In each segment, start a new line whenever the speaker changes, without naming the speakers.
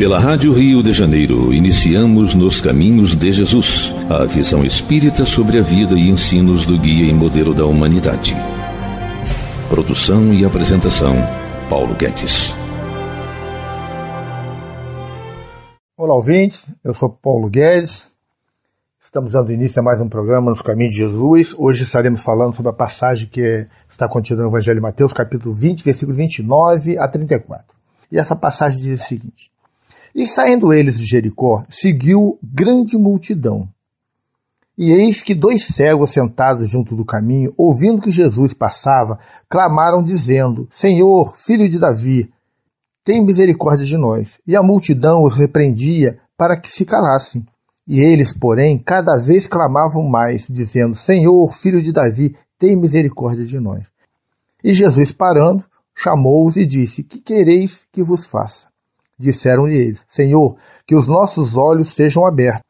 Pela Rádio Rio de Janeiro, iniciamos Nos Caminhos de Jesus, a visão espírita sobre a vida e ensinos do guia e modelo da humanidade. Produção e apresentação, Paulo Guedes. Olá, ouvintes. Eu sou Paulo Guedes. Estamos dando início a mais um programa Nos Caminhos de Jesus. Hoje estaremos falando sobre a passagem que está contida no Evangelho de Mateus, capítulo 20, versículo 29 a 34. E essa passagem diz o seguinte: e saindo eles de Jericó, seguiu grande multidão. E eis que dois cegos sentados junto do caminho, ouvindo que Jesus passava, clamaram, dizendo: Senhor, filho de Davi, tem misericórdia de nós. E a multidão os repreendia para que se calassem. E eles, porém, cada vez clamavam mais, dizendo: Senhor, filho de Davi, tem misericórdia de nós. E Jesus, parando, chamou-os e disse: Que quereis que vos faça? Disseram-lhe eles: Senhor, que os nossos olhos sejam abertos.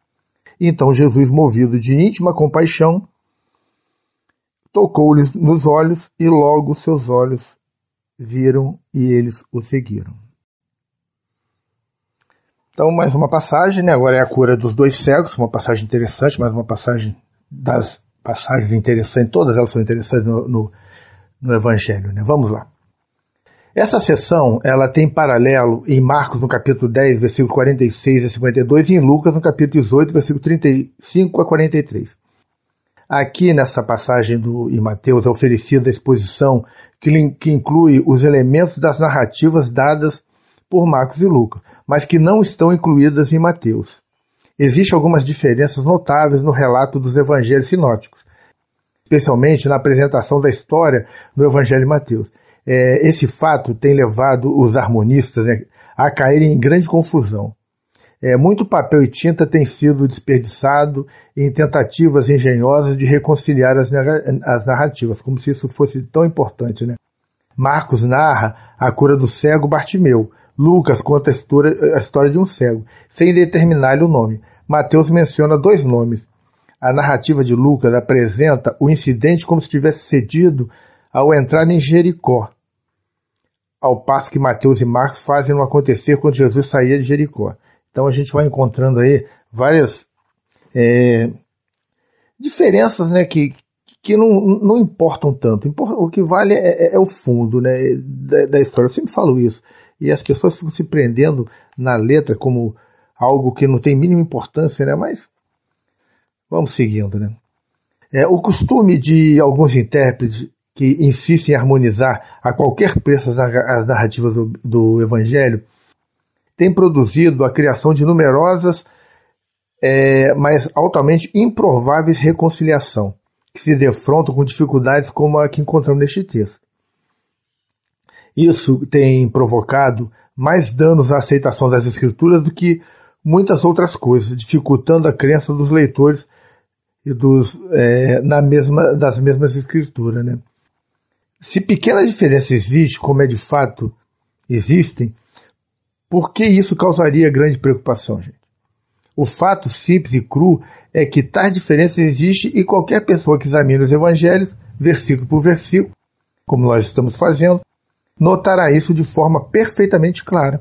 Então Jesus, movido de íntima compaixão, tocou-lhes nos olhos e logo seus olhos viram e eles o seguiram. Então, mais uma passagem, né? agora é a cura dos dois cegos, uma passagem interessante, mais uma passagem das passagens interessantes, todas elas são interessantes no, no, no Evangelho. Né? Vamos lá. Essa sessão ela tem paralelo em Marcos no capítulo 10, versículo 46 a 52 e em Lucas no capítulo 18, versículo 35 a 43. Aqui nessa passagem do em Mateus é oferecida a exposição que, que inclui os elementos das narrativas dadas por Marcos e Lucas, mas que não estão incluídas em Mateus. Existem algumas diferenças notáveis no relato dos evangelhos sinóticos, especialmente na apresentação da história no evangelho de Mateus. É, esse fato tem levado os harmonistas né, a caírem em grande confusão. É, muito papel e tinta tem sido desperdiçado em tentativas engenhosas de reconciliar as, narrativas, como se isso fosse tão importante. Né? Marcos narra a cura do cego Bartimeu. Lucas conta a história, a história de um cego, sem determinar-lhe o nome. Mateus menciona dois nomes. A narrativa de Lucas apresenta o incidente como se tivesse cedido ao entrar em Jericó, ao passo que Mateus e Marcos fazem no acontecer quando Jesus saía de Jericó. Então a gente vai encontrando aí várias é, diferenças né, que, que não, não importam tanto. O que vale é, é, é o fundo né, da, da, história. Eu sempre falo isso. E as pessoas ficam se prendendo na letra como algo que não tem mínima importância, né? mas vamos seguindo. Né? É, o costume de alguns intérpretes que insiste em harmonizar a qualquer preço as narrativas do, Evangelho, tem produzido a criação de numerosas, é, mas altamente improváveis reconciliação, que se defrontam com dificuldades como a que encontramos neste texto. Isso tem provocado mais danos à aceitação das Escrituras do que muitas outras coisas, dificultando a crença dos leitores e dos, é, na mesma, das mesmas Escrituras. Né? Se pequenas diferenças existem, como é de fato existem, por que isso causaria grande preocupação, gente? O fato simples e cru é que tais diferenças existem e qualquer pessoa que examine os evangelhos, versículo por versículo, como nós estamos fazendo, notará isso de forma perfeitamente clara.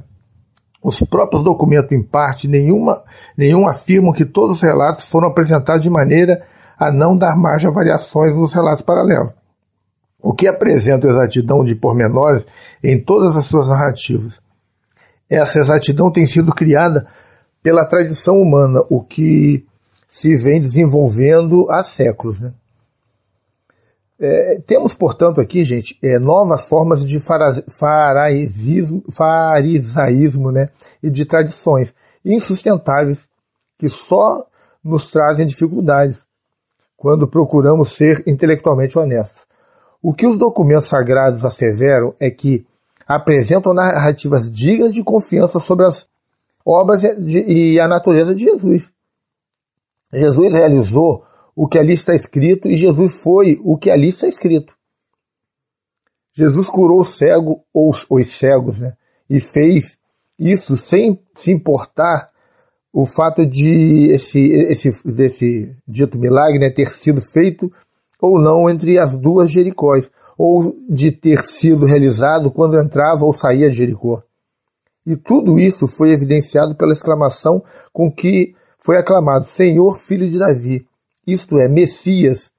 Os próprios documentos, em parte, nenhuma, nenhum afirmam que todos os relatos foram apresentados de maneira a não dar margem a variações nos relatos paralelos o que apresenta exatidão de pormenores em todas as suas narrativas. Essa exatidão tem sido criada pela tradição humana, o que se vem desenvolvendo há séculos. Né? É, temos, portanto, aqui, gente, é, novas formas de farisaísmo né, e de tradições insustentáveis que só nos trazem dificuldades quando procuramos ser intelectualmente honestos. O que os documentos sagrados asseveram é que apresentam narrativas dignas de confiança sobre as obras e a natureza de Jesus. Jesus realizou o que ali está escrito e Jesus foi o que ali está escrito. Jesus curou o cego ou os cegos, né? E fez isso sem se importar o fato de esse, esse desse dito milagre né, ter sido feito ou não entre as duas Jericóis, ou de ter sido realizado quando entrava ou saía Jericó. E tudo isso foi evidenciado pela exclamação com que foi aclamado Senhor, filho de Davi, isto é, Messias.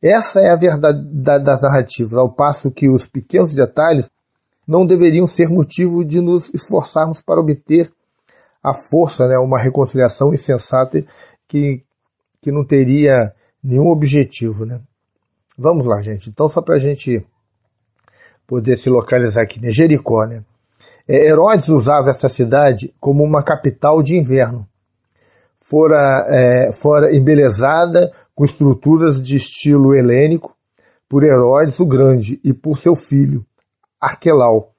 Essa é a verdade das narrativas, ao passo que os pequenos detalhes não deveriam ser motivo de nos esforçarmos para obter a força, né, uma reconciliação insensata que, que não teria nenhum objetivo, né? Vamos lá, gente. Então, só para a gente poder se localizar aqui, né? Jericó, né? É, Herodes usava essa cidade como uma capital de inverno. Fora, é, fora embelezada com estruturas de estilo helênico por Herodes o Grande e por seu filho, Arquelau.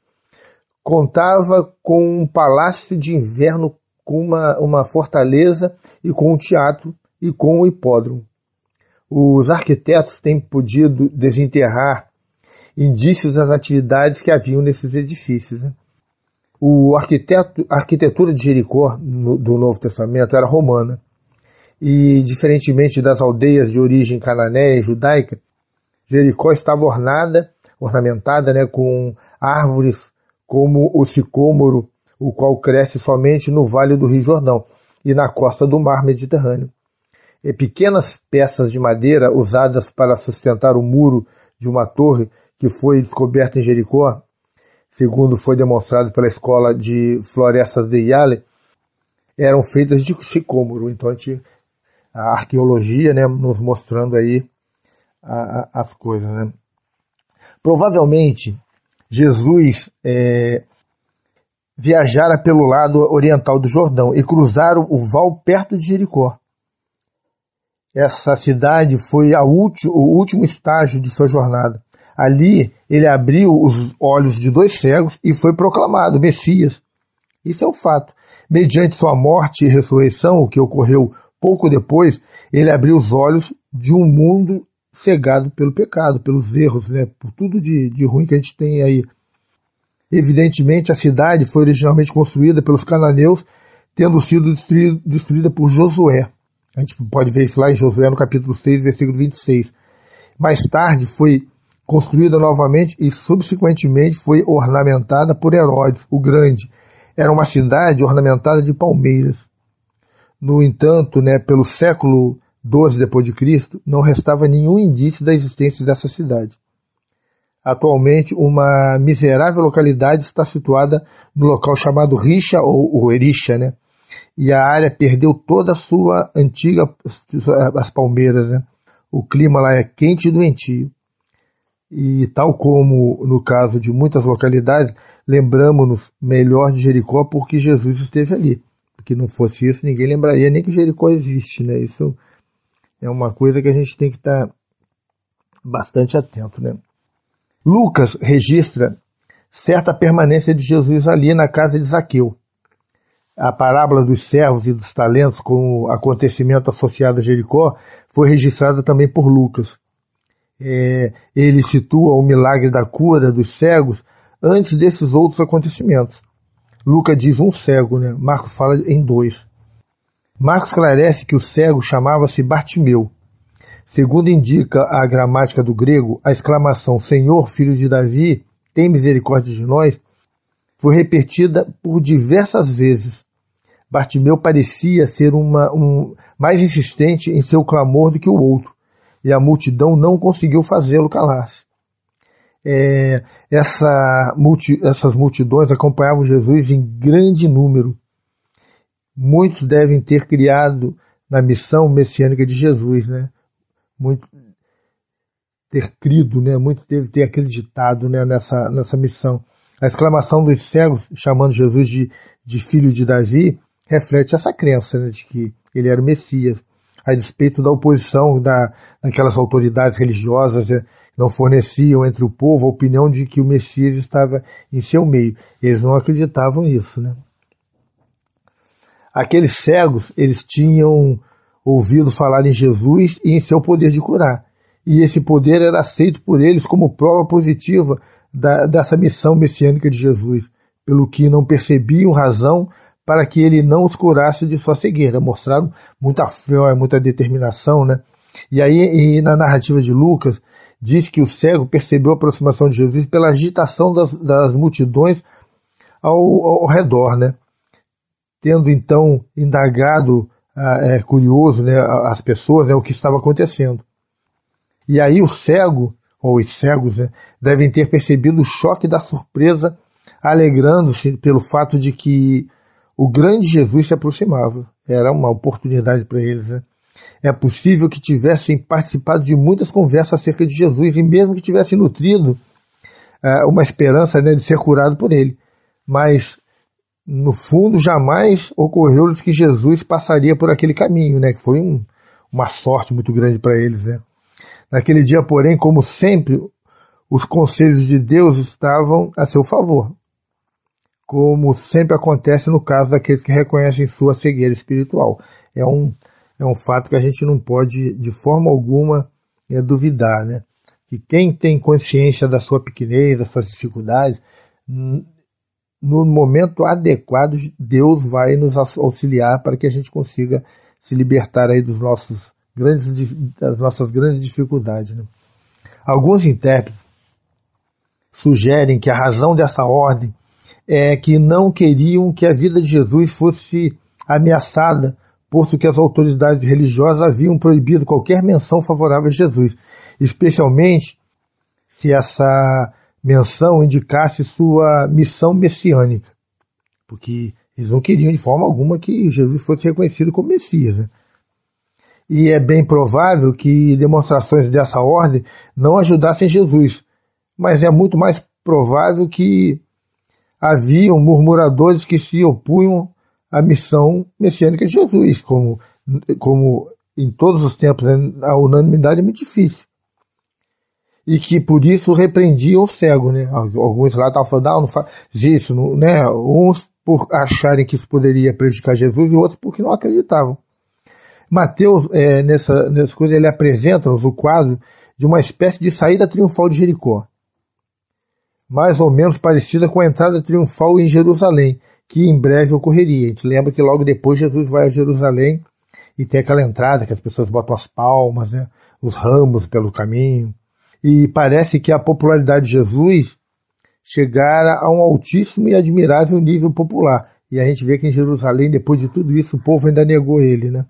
Contava com um palácio de inverno, com uma, uma fortaleza e com um teatro e com um hipódromo os arquitetos têm podido desenterrar indícios das atividades que haviam nesses edifícios. Né? O arquiteto, a arquitetura de Jericó no, do Novo Testamento era romana e, diferentemente das aldeias de origem cananeia e judaica, Jericó estava ornada, ornamentada né, com árvores como o sicômoro, o qual cresce somente no vale do Rio Jordão e na costa do mar Mediterrâneo e é, pequenas peças de madeira usadas para sustentar o muro de uma torre que foi descoberta em Jericó, segundo foi demonstrado pela escola de florestas de Yale, eram feitas de sicômoro. Então a, gente, a arqueologia né, nos mostrando aí a, a, as coisas. Né? Provavelmente Jesus é, viajara pelo lado oriental do Jordão e cruzaram o val perto de Jericó. Essa cidade foi ulti, o último estágio de sua jornada. Ali ele abriu os olhos de dois cegos e foi proclamado Messias. Isso é um fato. Mediante sua morte e ressurreição, o que ocorreu pouco depois, ele abriu os olhos de um mundo cegado pelo pecado, pelos erros, né? por tudo de, de ruim que a gente tem aí. Evidentemente, a cidade foi originalmente construída pelos cananeus, tendo sido destruída por Josué. A gente pode ver isso lá em Josué, no capítulo 6, versículo 26. Mais tarde foi construída novamente e, subsequentemente, foi ornamentada por Herodes, o Grande. Era uma cidade ornamentada de palmeiras. No entanto, né, pelo século 12 depois de Cristo, não restava nenhum indício da existência dessa cidade. Atualmente, uma miserável localidade está situada no local chamado Richa ou Oerixa, né, e a área perdeu toda a sua antiga as palmeiras, né? O clima lá é quente e doentio. E tal como no caso de muitas localidades, lembramos-nos melhor de Jericó porque Jesus esteve ali. Porque não fosse isso, ninguém lembraria nem que Jericó existe, né? Isso é uma coisa que a gente tem que estar bastante atento, né? Lucas registra certa permanência de Jesus ali na casa de Zaqueu a parábola dos servos e dos talentos com o acontecimento associado a Jericó foi registrada também por Lucas. É, ele situa o milagre da cura dos cegos antes desses outros acontecimentos. Lucas diz um cego, né? Marcos fala em dois. Marcos esclarece que o cego chamava-se Bartimeu. Segundo indica a gramática do grego, a exclamação Senhor, filho de Davi, tem misericórdia de nós foi repetida por diversas vezes. Bartimeu parecia ser uma, um, mais insistente em seu clamor do que o outro, e a multidão não conseguiu fazê-lo calar-se. É, essa multi, essas multidões acompanhavam Jesus em grande número. Muitos devem ter criado na missão messiânica de Jesus, né? Muito, ter crido, né? Muito deve ter acreditado né? nessa, nessa missão. A exclamação dos cegos, chamando Jesus de, de filho de Davi, reflete essa crença né, de que ele era o Messias, a despeito da oposição da, daquelas autoridades religiosas né, que não forneciam entre o povo a opinião de que o Messias estava em seu meio. Eles não acreditavam nisso. Né? Aqueles cegos, eles tinham ouvido falar em Jesus e em seu poder de curar. E esse poder era aceito por eles como prova positiva da, dessa missão messiânica de Jesus, pelo que não percebiam razão para que ele não os curasse de sua cegueira. Mostraram muita fé, muita determinação, né? E aí, e na narrativa de Lucas, diz que o cego percebeu a aproximação de Jesus pela agitação das, das multidões ao, ao, redor, né? Tendo então indagado, ah, é, curioso, né, as pessoas, né, o que estava acontecendo. E aí o cego ou os cegos, né, devem ter percebido o choque da surpresa, alegrando-se pelo fato de que o grande Jesus se aproximava. Era uma oportunidade para eles. Né? É possível que tivessem participado de muitas conversas acerca de Jesus e mesmo que tivessem nutrido é, uma esperança né, de ser curado por ele. Mas, no fundo, jamais ocorreu-lhes que Jesus passaria por aquele caminho, né, que foi um, uma sorte muito grande para eles. Né? Naquele dia, porém, como sempre, os conselhos de Deus estavam a seu favor, como sempre acontece no caso daqueles que reconhecem sua cegueira espiritual. É um, é um fato que a gente não pode, de forma alguma, é, duvidar, né? Que quem tem consciência da sua pequenez, das suas dificuldades, no momento adequado, Deus vai nos auxiliar para que a gente consiga se libertar aí dos nossos grandes, das nossas grandes dificuldades. Né? Alguns intérpretes sugerem que a razão dessa ordem é que não queriam que a vida de Jesus fosse ameaçada, posto que as autoridades religiosas haviam proibido qualquer menção favorável a Jesus, especialmente se essa menção indicasse sua missão messiânica, porque eles não queriam de forma alguma que Jesus fosse reconhecido como Messias. Né? e é bem provável que demonstrações dessa ordem não ajudassem Jesus, mas é muito mais provável que haviam murmuradores que se opunham à missão messiânica de Jesus, como, como em todos os tempos né, a unanimidade é muito difícil. E que por isso repreendiam o cego, né? Alguns lá estavam falando, ah, não faz isso, não, né? Uns por acharem que isso poderia prejudicar Jesus e outros porque não acreditavam. Mateus, é, nessa, nessa coisa, ele apresenta-nos o quadro de uma espécie de saída triunfal de Jericó, mais ou menos parecida com a entrada triunfal em Jerusalém, que em breve ocorreria. A gente lembra que logo depois Jesus vai a Jerusalém e tem aquela entrada que as pessoas botam as palmas, né, os ramos pelo caminho. E parece que a popularidade de Jesus chegara a um altíssimo e admirável nível popular. E a gente vê que em Jerusalém, depois de tudo isso, o povo ainda negou ele, né?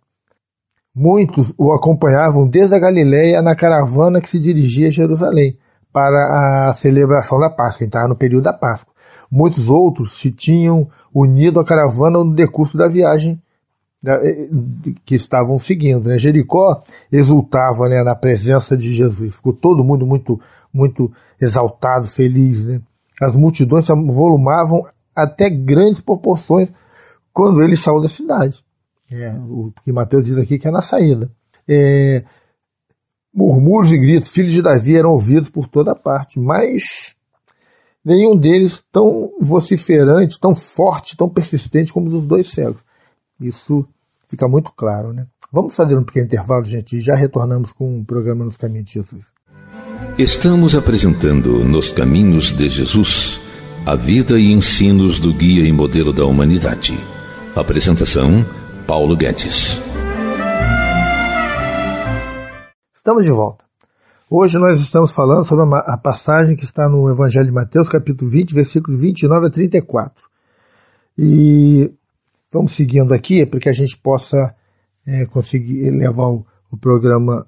Muitos o acompanhavam desde a Galiléia na caravana que se dirigia a Jerusalém para a celebração da Páscoa, então no período da Páscoa. Muitos outros se tinham unido à caravana no decurso da viagem né, que estavam seguindo. Né? Jericó exultava né, na presença de Jesus, ficou todo mundo muito, muito exaltado, feliz. Né? As multidões se volumavam até grandes proporções quando ele saiu da cidade. É, né? o que Mateus diz aqui que é na saída. É, murmúrios e gritos, filhos de Davi eram ouvidos por toda parte, mas nenhum deles tão vociferante, tão forte, tão persistente como dos dois cegos. Isso fica muito claro, né? Vamos fazer um pequeno intervalo, gente, e já retornamos com o programa Nos Caminhos de Jesus. Estamos apresentando Nos Caminhos de Jesus a vida e ensinos do guia e modelo da humanidade. Apresentação. Paulo Guedes. Estamos de volta. Hoje nós estamos falando sobre a passagem que está no Evangelho de Mateus, capítulo 20, versículos 29 a 34. E vamos seguindo aqui é para que a gente possa é, conseguir levar o, o, programa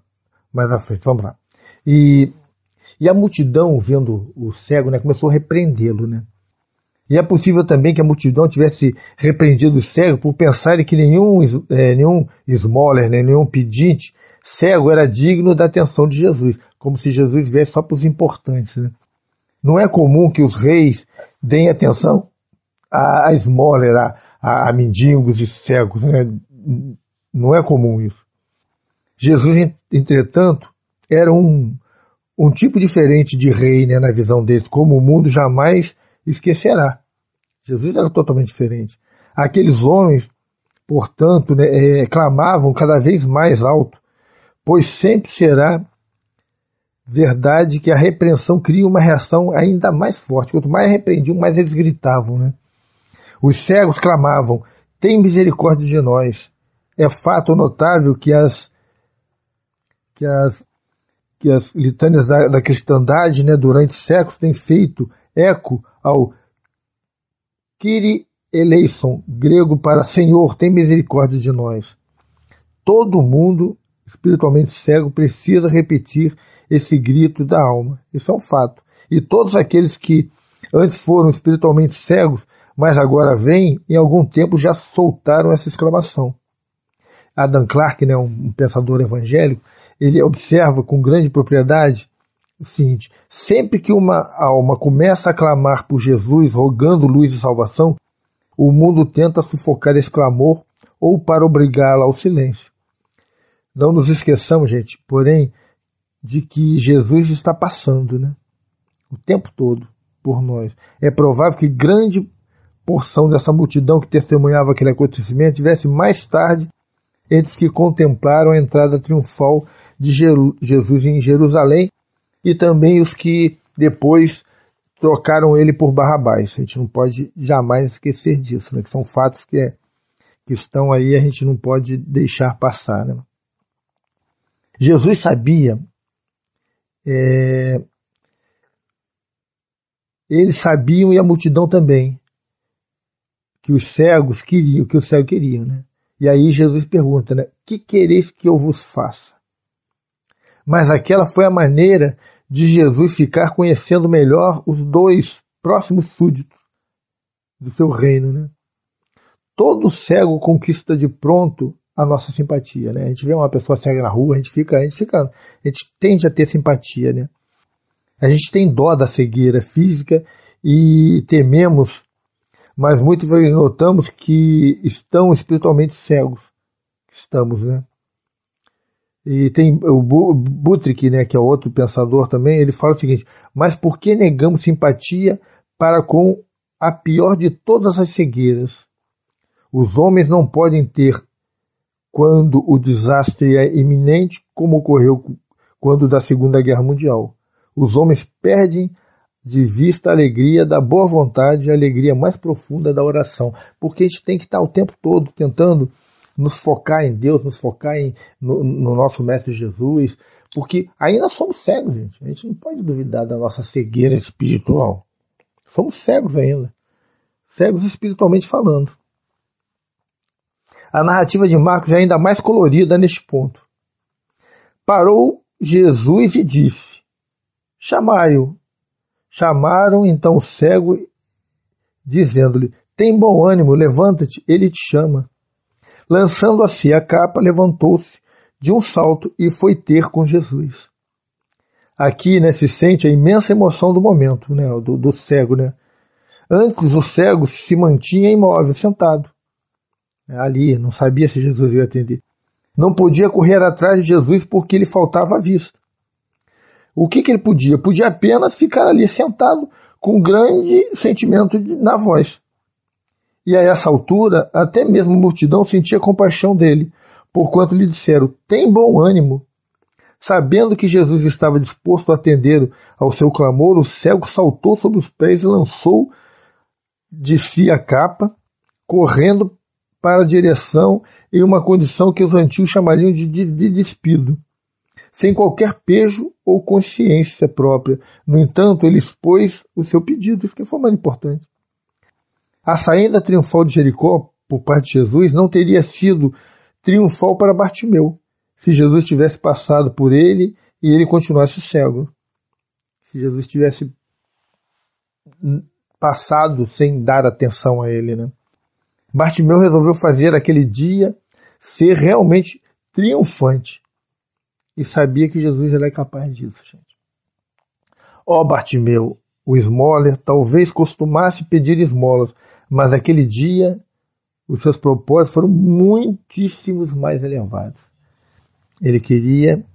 mais à frente. Vamos lá. E, e a multidão, vendo o cego, né, começou a repreendê-lo. Né? E é possível também que a multidão tivesse repreendido o cego por pensar que nenhum, é, nenhum smoller, né, nenhum pedinte cego era digno da atenção de Jesus, como se Jesus viesse só para os importantes. Né? Não é comum que os reis deem atenção a, a a, a, a mendigos e cegos. Né? Não é comum isso. Jesus, entretanto, era um, um tipo diferente de rei né, na visão deles, como o mundo jamais esquecerá. Jesus era totalmente diferente. Aqueles homens, portanto, né, é, clamavam cada vez mais alto, pois sempre será verdade que a repreensão cria uma reação ainda mais forte. Quanto mais repreendiam, mais eles gritavam. Né? Os cegos clamavam: Tem misericórdia de nós. É fato notável que as, que as, que as litânias da, da cristandade né, durante séculos têm feito eco ao Kiri eleison, grego para Senhor, tem misericórdia de nós. Todo mundo espiritualmente cego precisa repetir esse grito da alma. Isso é um fato. E todos aqueles que antes foram espiritualmente cegos, mas agora vêm, em algum tempo já soltaram essa exclamação. Adam Clark, né, um pensador evangélico, ele observa com grande propriedade o seguinte: sempre que uma alma começa a clamar por Jesus, rogando luz e salvação, o mundo tenta sufocar esse clamor ou para obrigá-la ao silêncio. Não nos esqueçamos, gente, porém, de que Jesus está passando, né? O tempo todo por nós. É provável que grande porção dessa multidão que testemunhava aquele acontecimento tivesse mais tarde entre os que contemplaram a entrada triunfal de Jesus em Jerusalém e também os que depois trocaram ele por Barrabás. A gente não pode jamais esquecer disso, né? que são fatos que, é, que estão aí a gente não pode deixar passar. Né? Jesus sabia, é, eles sabiam e a multidão também, que os cegos queriam, que o cego queria. Né? E aí Jesus pergunta, né? Que quereis que eu vos faça? Mas aquela foi a maneira de Jesus ficar conhecendo melhor os dois próximos súditos do seu reino, né? Todo cego conquista de pronto a nossa simpatia, né? A gente vê uma pessoa cega na rua, a gente fica, a gente fica, a gente tende a ter simpatia, né? A gente tem dó da cegueira física e tememos, mas muito notamos que estão espiritualmente cegos. Estamos, né? E tem o Butrick, né, que é outro pensador também, ele fala o seguinte: mas por que negamos simpatia para com a pior de todas as cegueiras? Os homens não podem ter, quando o desastre é iminente, como ocorreu quando da Segunda Guerra Mundial. Os homens perdem de vista a alegria da boa vontade a alegria mais profunda da oração, porque a gente tem que estar o tempo todo tentando nos focar em Deus, nos focar em, no, no nosso Mestre Jesus, porque ainda somos cegos, gente. A gente não pode duvidar da nossa cegueira espiritual. Somos cegos ainda. Cegos espiritualmente falando. A narrativa de Marcos é ainda mais colorida neste ponto. Parou Jesus e disse: Chamai-o. Chamaram então o cego, dizendo-lhe: Tem bom ânimo, levanta-te, ele te chama. Lançando assim a capa, levantou-se de um salto e foi ter com Jesus. Aqui né, se sente a imensa emoção do momento, né, do, do cego. Né? Antes o cego se mantinha imóvel, sentado. Ali, não sabia se Jesus ia atender. Não podia correr atrás de Jesus porque lhe faltava a vista. O que, que ele podia? Podia apenas ficar ali sentado com grande sentimento de, na voz. E a essa altura, até mesmo a multidão sentia compaixão dele, porquanto lhe disseram: Tem bom ânimo. Sabendo que Jesus estava disposto a atender ao seu clamor, o cego saltou sobre os pés e lançou de si a capa, correndo para a direção em uma condição que os antigos chamariam de, de, de despido, sem qualquer pejo ou consciência própria. No entanto, ele expôs o seu pedido, isso que foi mais importante. A saída triunfal de Jericó por parte de Jesus não teria sido triunfal para Bartimeu, se Jesus tivesse passado por ele e ele continuasse cego. Se Jesus tivesse passado sem dar atenção a ele, né? Bartimeu resolveu fazer aquele dia ser realmente triunfante e sabia que Jesus era capaz disso, gente. Ó oh, Bartimeu, o esmoler talvez costumasse pedir esmolas, mas naquele dia, os seus propósitos foram muitíssimos mais elevados. Ele queria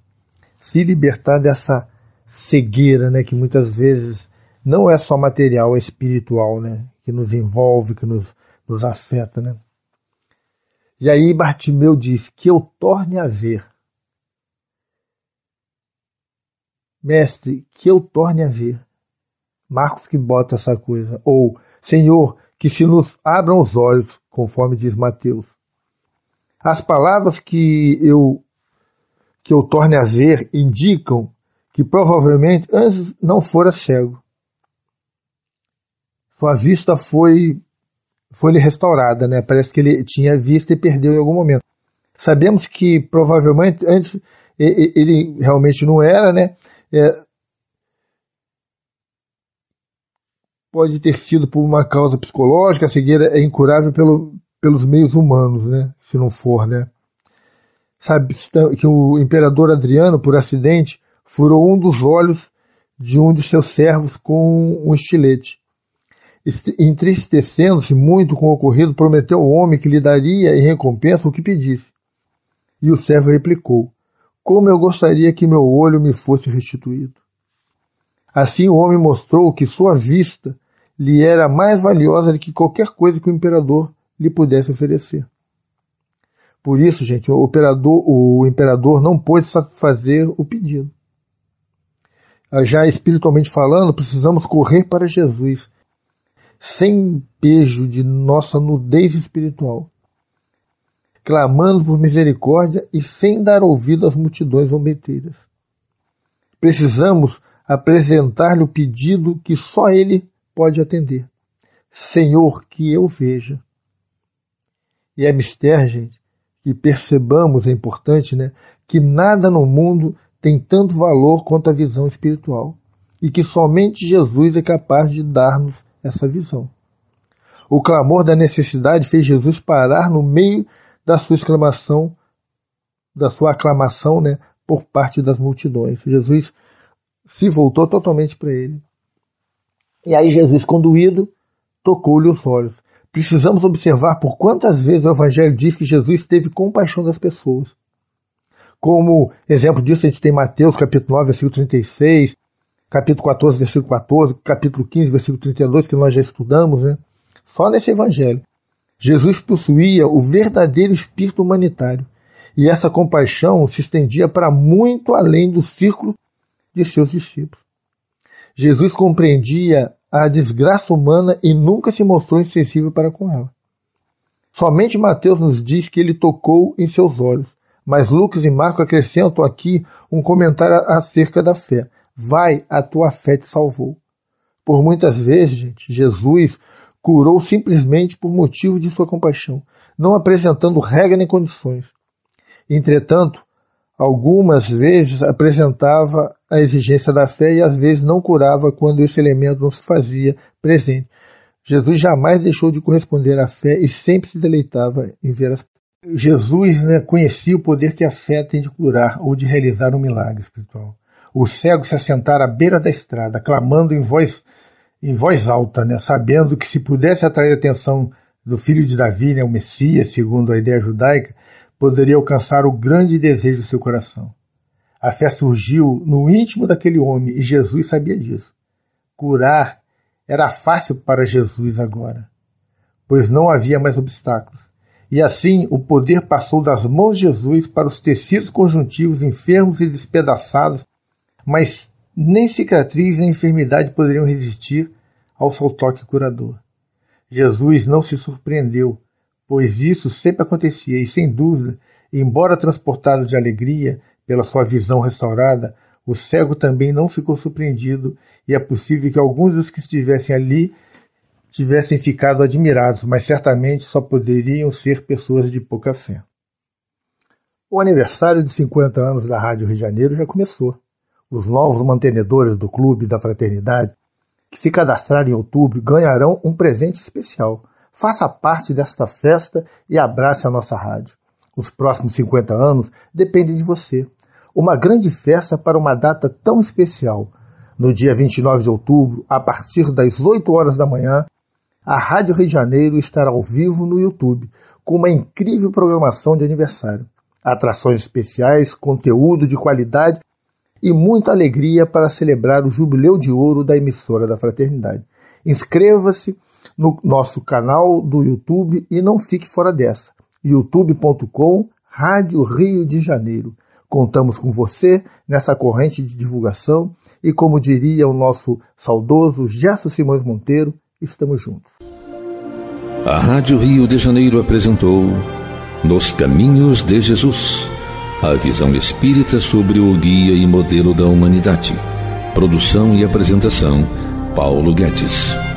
se libertar dessa cegueira, né, que muitas vezes não é só material, é espiritual, né, que nos envolve, que nos, nos afeta, né. E aí Bartimeu diz que eu torne a ver. Mestre, que eu torne a ver. Marcos que bota essa coisa. Ou, Senhor, que se nos abram os olhos, conforme diz Mateus. As palavras que eu que eu torne a ver indicam que provavelmente antes não fora cego. Sua vista foi foi lhe restaurada, né? Parece que ele tinha vista e perdeu em algum momento. Sabemos que provavelmente antes ele realmente não era, né? É, pode ter sido por uma causa psicológica, a cegueira é incurável pelo, pelos meios humanos, né? Se não for, né? Sabe que o imperador Adriano, por acidente, furou um dos olhos de um de seus servos com um estilete. Entristecendo-se muito com o ocorrido, prometeu ao homem que lhe daria em recompensa o que pedisse. E o servo replicou: Como eu gostaria que meu olho me fosse restituído. Assim o homem mostrou que sua vista lhe era mais valiosa do que qualquer coisa que o imperador lhe pudesse oferecer. Por isso, gente, o, o imperador não pôde satisfazer o pedido. Já espiritualmente falando, precisamos correr para Jesus, sem pejo de nossa nudez espiritual, clamando por misericórdia e sem dar ouvido às multidões zombeteiras. Precisamos apresentar-lhe o pedido que só ele pode atender. Senhor, que eu veja. E é mistério, gente, que percebamos, é importante, né, que nada no mundo tem tanto valor quanto a visão espiritual e que somente Jesus é capaz de dar-nos essa visão. O clamor da necessidade fez Jesus parar no meio da sua exclamação, da sua aclamação, né, por parte das multidões. Jesus se voltou totalmente para ele. E aí Jesus, conduído, tocou-lhe os olhos. Precisamos observar por quantas vezes o Evangelho diz que Jesus teve compaixão das pessoas. Como exemplo disso, a gente tem Mateus capítulo 9, versículo 36, capítulo 14, versículo 14, capítulo 15, versículo 32, que nós já estudamos, né? Só nesse Evangelho. Jesus possuía o verdadeiro espírito humanitário, e essa compaixão se estendia para muito além do círculo de seus discípulos. Jesus compreendia a desgraça humana e nunca se mostrou insensível para com ela. Somente Mateus nos diz que ele tocou em seus olhos, mas Lucas e Marcos acrescentam aqui um comentário acerca da fé. Vai, a tua fé te salvou. Por muitas vezes, gente, Jesus curou simplesmente por motivo de sua compaixão, não apresentando regra nem condições. Entretanto, algumas vezes apresentava a exigência da fé e às vezes não curava quando esse elemento não se fazia presente. Jesus jamais deixou de corresponder à fé e sempre se deleitava em ver as Jesus né, conhecia o poder que a fé tem de curar ou de realizar um milagre espiritual. O cego se assentara à beira da estrada, clamando em voz, em voz alta, né, sabendo que se pudesse atrair a atenção do filho de Davi, né, o Messias, segundo a ideia judaica, poderia alcançar o grande desejo do seu coração. A fé surgiu no íntimo daquele homem e Jesus sabia disso. Curar era fácil para Jesus agora, pois não havia mais obstáculos. E assim o poder passou das mãos de Jesus para os tecidos conjuntivos enfermos e despedaçados, mas nem cicatriz nem enfermidade poderiam resistir ao seu toque curador. Jesus não se surpreendeu pois isso sempre acontecia e, sem dúvida, embora transportado de alegria pela sua visão restaurada, o cego também não ficou surpreendido e é possível que alguns dos que estivessem ali tivessem ficado admirados, mas certamente só poderiam ser pessoas de pouca fé. O aniversário de 50 anos da Rádio Rio de Janeiro já começou. Os novos mantenedores do clube da fraternidade, que se cadastraram em outubro, ganharão um presente especial. Faça parte desta festa e abrace a nossa rádio. Os próximos 50 anos dependem de você. Uma grande festa para uma data tão especial. No dia 29 de outubro, a partir das 8 horas da manhã, a Rádio Rio de Janeiro estará ao vivo no YouTube, com uma incrível programação de aniversário. Atrações especiais, conteúdo de qualidade e muita alegria para celebrar o jubileu de ouro da emissora da Fraternidade. Inscreva-se no nosso canal do YouTube e não fique fora dessa. youtube.com Rádio Rio de Janeiro. Contamos com você nessa corrente de divulgação e, como diria o nosso saudoso Gerson Simões Monteiro, estamos juntos. A Rádio Rio de Janeiro apresentou Nos Caminhos de Jesus a visão espírita sobre o guia e modelo da humanidade. Produção e apresentação, Paulo Guedes.